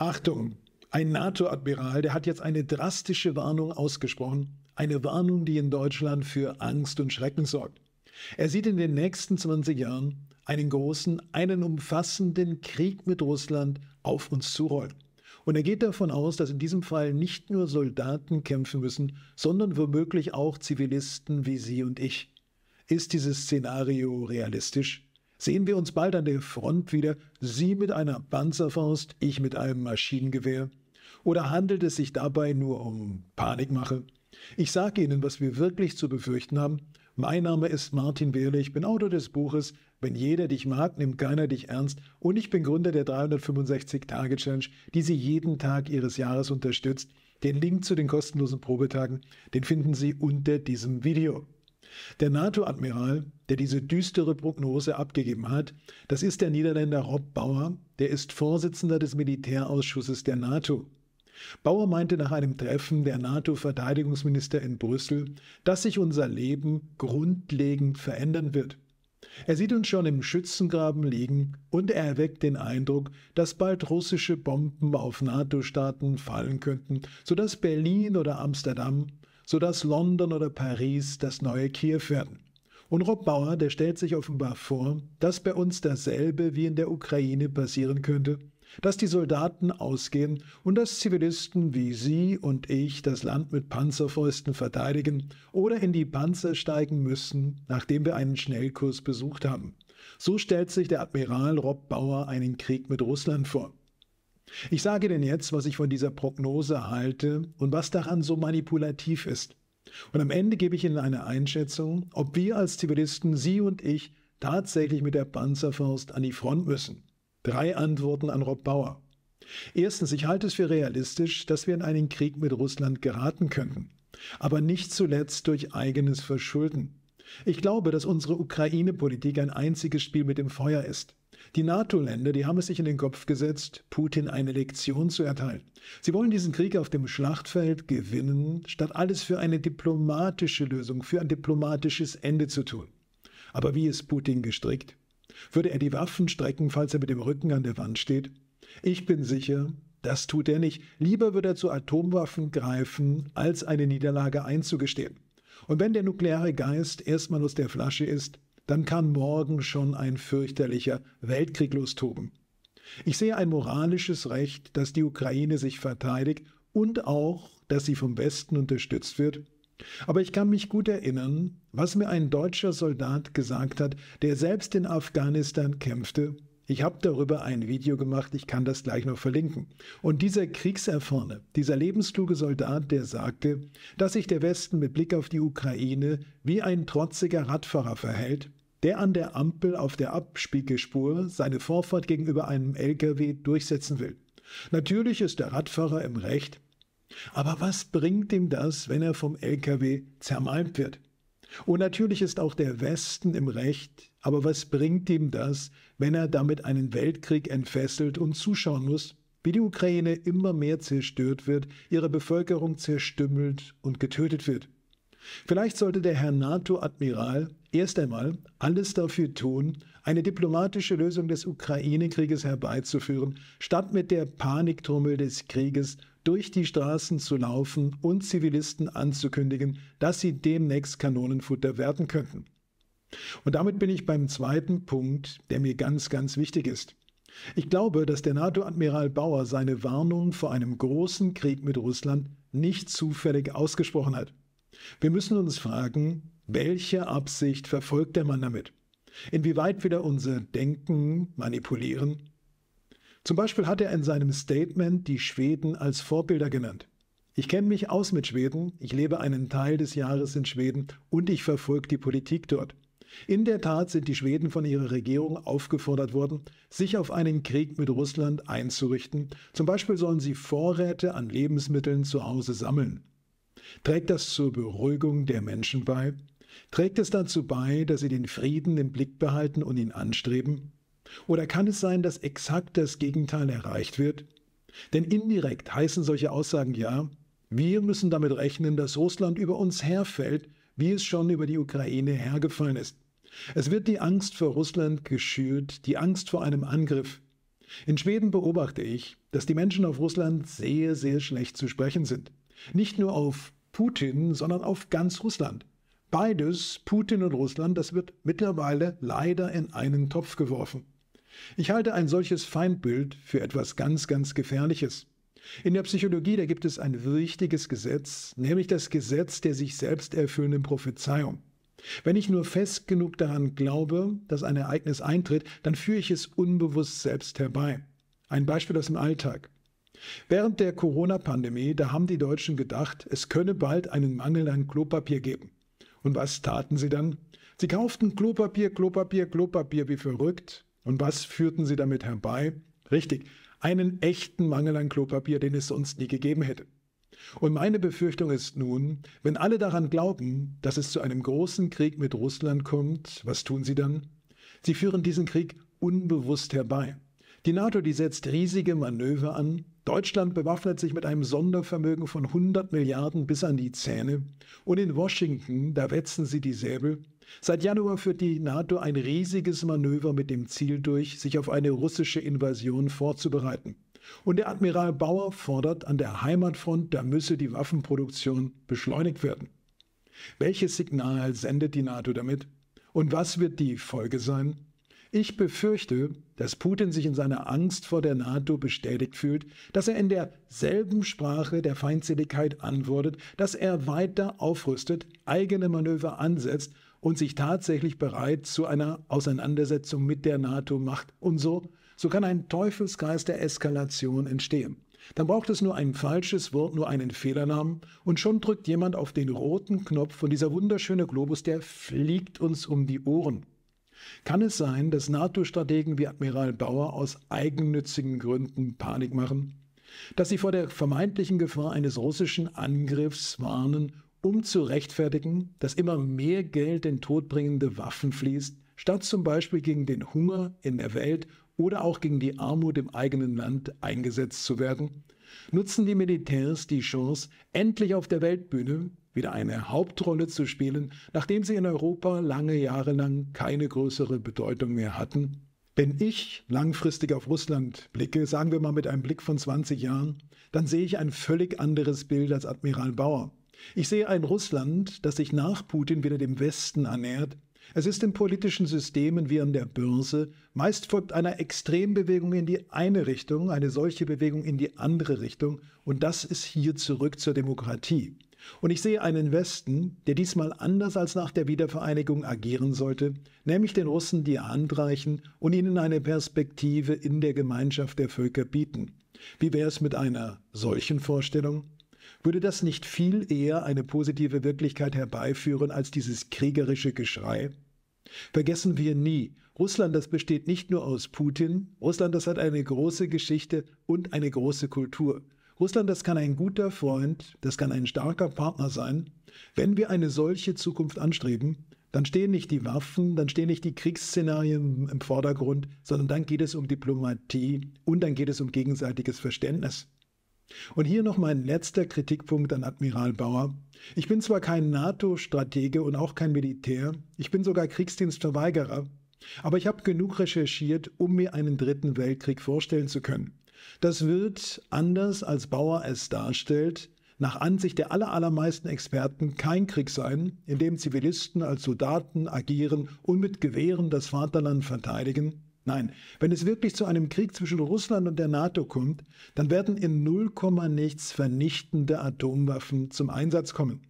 Achtung, ein NATO-Admiral, der hat jetzt eine drastische Warnung ausgesprochen. Eine Warnung, die in Deutschland für Angst und Schrecken sorgt. Er sieht in den nächsten 20 Jahren einen großen, einen umfassenden Krieg mit Russland auf uns zurollen. Und er geht davon aus, dass in diesem Fall nicht nur Soldaten kämpfen müssen, sondern womöglich auch Zivilisten wie Sie und ich. Ist dieses Szenario realistisch? sehen wir uns bald an der Front wieder, Sie mit einer Panzerfaust, ich mit einem Maschinengewehr? Oder handelt es sich dabei nur um Panikmache? Ich sage Ihnen, was wir wirklich zu befürchten haben. Mein Name ist Martin Behle, ich bin Autor des Buches Wenn jeder dich mag, nimmt keiner dich ernst und ich bin Gründer der 365-Tage-Challenge, die Sie jeden Tag Ihres Jahres unterstützt. Den Link zu den kostenlosen Probetagen, den finden Sie unter diesem Video. Der NATO-Admiral, der diese düstere Prognose abgegeben hat, das ist der Niederländer Rob Bauer, der ist Vorsitzender des Militärausschusses der NATO. Bauer meinte nach einem Treffen der NATO-Verteidigungsminister in Brüssel, dass sich unser Leben grundlegend verändern wird. Er sieht uns schon im Schützengraben liegen und er erweckt den Eindruck, dass bald russische Bomben auf NATO-Staaten fallen könnten, sodass Berlin oder Amsterdam sodass London oder Paris das neue Kiew werden. Und Rob Bauer, der stellt sich offenbar vor, dass bei uns dasselbe wie in der Ukraine passieren könnte, dass die Soldaten ausgehen und dass Zivilisten wie Sie und ich das Land mit Panzerfäusten verteidigen oder in die Panzer steigen müssen, nachdem wir einen Schnellkurs besucht haben. So stellt sich der Admiral Rob Bauer einen Krieg mit Russland vor. Ich sage denn jetzt, was ich von dieser Prognose halte und was daran so manipulativ ist. Und am Ende gebe ich Ihnen eine Einschätzung, ob wir als Zivilisten, Sie und ich, tatsächlich mit der Panzerfaust an die Front müssen. Drei Antworten an Rob Bauer. Erstens, ich halte es für realistisch, dass wir in einen Krieg mit Russland geraten könnten, aber nicht zuletzt durch eigenes Verschulden. Ich glaube, dass unsere Ukraine-Politik ein einziges Spiel mit dem Feuer ist. Die NATO-Länder, die haben es sich in den Kopf gesetzt, Putin eine Lektion zu erteilen. Sie wollen diesen Krieg auf dem Schlachtfeld gewinnen, statt alles für eine diplomatische Lösung, für ein diplomatisches Ende zu tun. Aber wie ist Putin gestrickt? Würde er die Waffen strecken, falls er mit dem Rücken an der Wand steht? Ich bin sicher, das tut er nicht. Lieber würde er zu Atomwaffen greifen, als eine Niederlage einzugestehen. Und wenn der nukleare Geist erstmal aus der Flasche ist, dann kann morgen schon ein fürchterlicher Weltkrieg lostoben. Ich sehe ein moralisches Recht, dass die Ukraine sich verteidigt und auch, dass sie vom Westen unterstützt wird. Aber ich kann mich gut erinnern, was mir ein deutscher Soldat gesagt hat, der selbst in Afghanistan kämpfte. Ich habe darüber ein Video gemacht, ich kann das gleich noch verlinken. Und dieser Kriegserfahrene, dieser lebenskluge Soldat, der sagte, dass sich der Westen mit Blick auf die Ukraine wie ein trotziger Radfahrer verhält, der an der Ampel auf der Abspiegespur seine Vorfahrt gegenüber einem Lkw durchsetzen will. Natürlich ist der Radfahrer im Recht, aber was bringt ihm das, wenn er vom Lkw zermalmt wird? Und natürlich ist auch der Westen im Recht, aber was bringt ihm das, wenn er damit einen Weltkrieg entfesselt und zuschauen muss, wie die Ukraine immer mehr zerstört wird, ihre Bevölkerung zerstümmelt und getötet wird? Vielleicht sollte der Herr NATO-Admiral erst einmal alles dafür tun, eine diplomatische Lösung des Ukraine-Krieges herbeizuführen, statt mit der Paniktrommel des Krieges durch die Straßen zu laufen und Zivilisten anzukündigen, dass sie demnächst Kanonenfutter werden könnten. Und damit bin ich beim zweiten Punkt, der mir ganz, ganz wichtig ist. Ich glaube, dass der NATO-Admiral Bauer seine Warnung vor einem großen Krieg mit Russland nicht zufällig ausgesprochen hat. Wir müssen uns fragen, welche Absicht verfolgt der Mann damit? Inwieweit will er unser Denken manipulieren? Zum Beispiel hat er in seinem Statement die Schweden als Vorbilder genannt. Ich kenne mich aus mit Schweden, ich lebe einen Teil des Jahres in Schweden und ich verfolge die Politik dort. In der Tat sind die Schweden von ihrer Regierung aufgefordert worden, sich auf einen Krieg mit Russland einzurichten. Zum Beispiel sollen sie Vorräte an Lebensmitteln zu Hause sammeln. Trägt das zur Beruhigung der Menschen bei? Trägt es dazu bei, dass sie den Frieden im Blick behalten und ihn anstreben? Oder kann es sein, dass exakt das Gegenteil erreicht wird? Denn indirekt heißen solche Aussagen ja, wir müssen damit rechnen, dass Russland über uns herfällt, wie es schon über die Ukraine hergefallen ist. Es wird die Angst vor Russland geschürt, die Angst vor einem Angriff. In Schweden beobachte ich, dass die Menschen auf Russland sehr, sehr schlecht zu sprechen sind. Nicht nur auf Putin, sondern auf ganz Russland. Beides, Putin und Russland, das wird mittlerweile leider in einen Topf geworfen. Ich halte ein solches Feindbild für etwas ganz, ganz Gefährliches. In der Psychologie, da gibt es ein wichtiges Gesetz, nämlich das Gesetz der sich selbst erfüllenden Prophezeiung. Wenn ich nur fest genug daran glaube, dass ein Ereignis eintritt, dann führe ich es unbewusst selbst herbei. Ein Beispiel aus dem Alltag. Während der Corona-Pandemie, da haben die Deutschen gedacht, es könne bald einen Mangel an Klopapier geben. Und was taten sie dann? Sie kauften Klopapier, Klopapier, Klopapier wie verrückt. Und was führten sie damit herbei? Richtig, einen echten Mangel an Klopapier, den es sonst nie gegeben hätte. Und meine Befürchtung ist nun, wenn alle daran glauben, dass es zu einem großen Krieg mit Russland kommt, was tun sie dann? Sie führen diesen Krieg unbewusst herbei. Die NATO, die setzt riesige Manöver an, Deutschland bewaffnet sich mit einem Sondervermögen von 100 Milliarden bis an die Zähne. Und in Washington, da wetzen sie die Säbel. Seit Januar führt die NATO ein riesiges Manöver mit dem Ziel durch, sich auf eine russische Invasion vorzubereiten. Und der Admiral Bauer fordert, an der Heimatfront, da müsse die Waffenproduktion beschleunigt werden. Welches Signal sendet die NATO damit? Und was wird die Folge sein? Ich befürchte, dass Putin sich in seiner Angst vor der NATO bestätigt fühlt, dass er in derselben Sprache der Feindseligkeit antwortet, dass er weiter aufrüstet, eigene Manöver ansetzt und sich tatsächlich bereit zu einer Auseinandersetzung mit der NATO macht. Und so, so kann ein Teufelskreis der Eskalation entstehen. Dann braucht es nur ein falsches Wort, nur einen Fehlernamen und schon drückt jemand auf den roten Knopf und dieser wunderschöne Globus, der fliegt uns um die Ohren. Kann es sein, dass NATO-Strategen wie Admiral Bauer aus eigennützigen Gründen Panik machen? Dass sie vor der vermeintlichen Gefahr eines russischen Angriffs warnen, um zu rechtfertigen, dass immer mehr Geld in todbringende Waffen fließt, statt zum Beispiel gegen den Hunger in der Welt oder auch gegen die Armut im eigenen Land eingesetzt zu werden? Nutzen die Militärs die Chance, endlich auf der Weltbühne wieder eine Hauptrolle zu spielen, nachdem sie in Europa lange Jahre lang keine größere Bedeutung mehr hatten. Wenn ich langfristig auf Russland blicke, sagen wir mal mit einem Blick von 20 Jahren, dann sehe ich ein völlig anderes Bild als Admiral Bauer. Ich sehe ein Russland, das sich nach Putin wieder dem Westen annähert. Es ist in politischen Systemen wie an der Börse. Meist folgt einer Extrembewegung in die eine Richtung, eine solche Bewegung in die andere Richtung. Und das ist hier zurück zur Demokratie. Und ich sehe einen Westen, der diesmal anders als nach der Wiedervereinigung agieren sollte, nämlich den Russen die Hand reichen und ihnen eine Perspektive in der Gemeinschaft der Völker bieten. Wie wäre es mit einer solchen Vorstellung? Würde das nicht viel eher eine positive Wirklichkeit herbeiführen als dieses kriegerische Geschrei? Vergessen wir nie, Russland, das besteht nicht nur aus Putin, Russland, das hat eine große Geschichte und eine große Kultur. Russland, das kann ein guter Freund, das kann ein starker Partner sein. Wenn wir eine solche Zukunft anstreben, dann stehen nicht die Waffen, dann stehen nicht die Kriegsszenarien im Vordergrund, sondern dann geht es um Diplomatie und dann geht es um gegenseitiges Verständnis. Und hier noch mein letzter Kritikpunkt an Admiral Bauer. Ich bin zwar kein NATO-Stratege und auch kein Militär, ich bin sogar Kriegsdienstverweigerer, aber ich habe genug recherchiert, um mir einen dritten Weltkrieg vorstellen zu können. Das wird, anders als Bauer es darstellt, nach Ansicht der allermeisten Experten kein Krieg sein, in dem Zivilisten als Soldaten agieren und mit Gewehren das Vaterland verteidigen. Nein, wenn es wirklich zu einem Krieg zwischen Russland und der NATO kommt, dann werden in 0, nichts vernichtende Atomwaffen zum Einsatz kommen.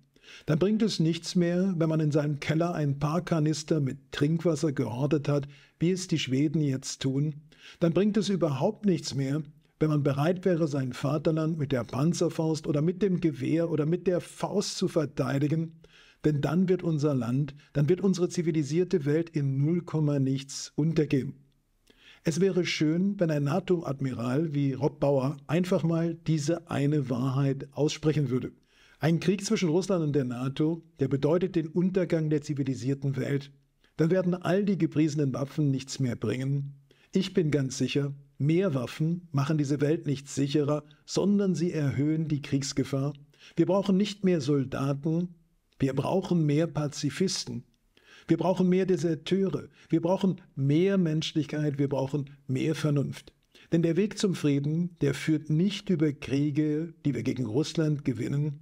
Dann bringt es nichts mehr, wenn man in seinem Keller ein paar Kanister mit Trinkwasser gehortet hat, wie es die Schweden jetzt tun. Dann bringt es überhaupt nichts mehr, wenn man bereit wäre, sein Vaterland mit der Panzerfaust oder mit dem Gewehr oder mit der Faust zu verteidigen, denn dann wird unser Land, dann wird unsere zivilisierte Welt in null Komma nichts untergehen. Es wäre schön, wenn ein NATO-Admiral wie Rob Bauer einfach mal diese eine Wahrheit aussprechen würde. Ein Krieg zwischen Russland und der NATO, der bedeutet den Untergang der zivilisierten Welt. Dann werden all die gepriesenen Waffen nichts mehr bringen, ich bin ganz sicher, mehr Waffen machen diese Welt nicht sicherer, sondern sie erhöhen die Kriegsgefahr. Wir brauchen nicht mehr Soldaten, wir brauchen mehr Pazifisten. Wir brauchen mehr Deserteure, wir brauchen mehr Menschlichkeit, wir brauchen mehr Vernunft. Denn der Weg zum Frieden, der führt nicht über Kriege, die wir gegen Russland gewinnen.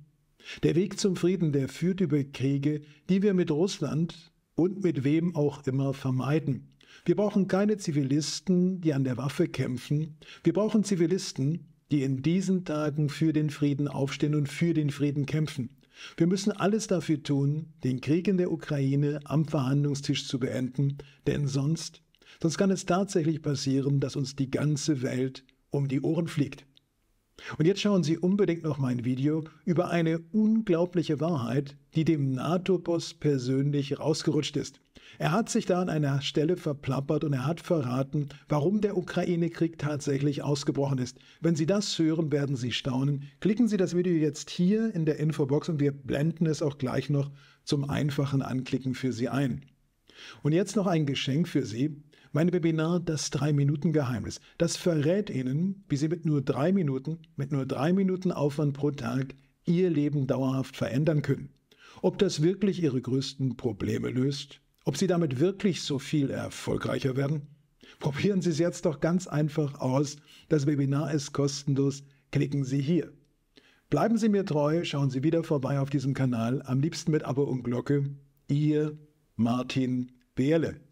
Der Weg zum Frieden, der führt über Kriege, die wir mit Russland und mit wem auch immer vermeiden. Wir brauchen keine Zivilisten, die an der Waffe kämpfen. Wir brauchen Zivilisten, die in diesen Tagen für den Frieden aufstehen und für den Frieden kämpfen. Wir müssen alles dafür tun, den Krieg in der Ukraine am Verhandlungstisch zu beenden, denn sonst, sonst kann es tatsächlich passieren, dass uns die ganze Welt um die Ohren fliegt. Und jetzt schauen Sie unbedingt noch mein Video über eine unglaubliche Wahrheit, die dem NATO-Boss persönlich rausgerutscht ist. Er hat sich da an einer Stelle verplappert und er hat verraten, warum der Ukraine-Krieg tatsächlich ausgebrochen ist. Wenn Sie das hören, werden Sie staunen. Klicken Sie das Video jetzt hier in der Infobox und wir blenden es auch gleich noch zum einfachen Anklicken für Sie ein. Und jetzt noch ein Geschenk für Sie. Mein Webinar Das 3-Minuten-Geheimnis. Das verrät Ihnen, wie Sie mit nur 3 Minuten, mit nur drei Minuten Aufwand pro Tag Ihr Leben dauerhaft verändern können. Ob das wirklich Ihre größten Probleme löst, ob Sie damit wirklich so viel erfolgreicher werden? Probieren Sie es jetzt doch ganz einfach aus. Das Webinar ist kostenlos. Klicken Sie hier. Bleiben Sie mir treu, schauen Sie wieder vorbei auf diesem Kanal, am liebsten mit Abo und Glocke. Ihr Martin Behle.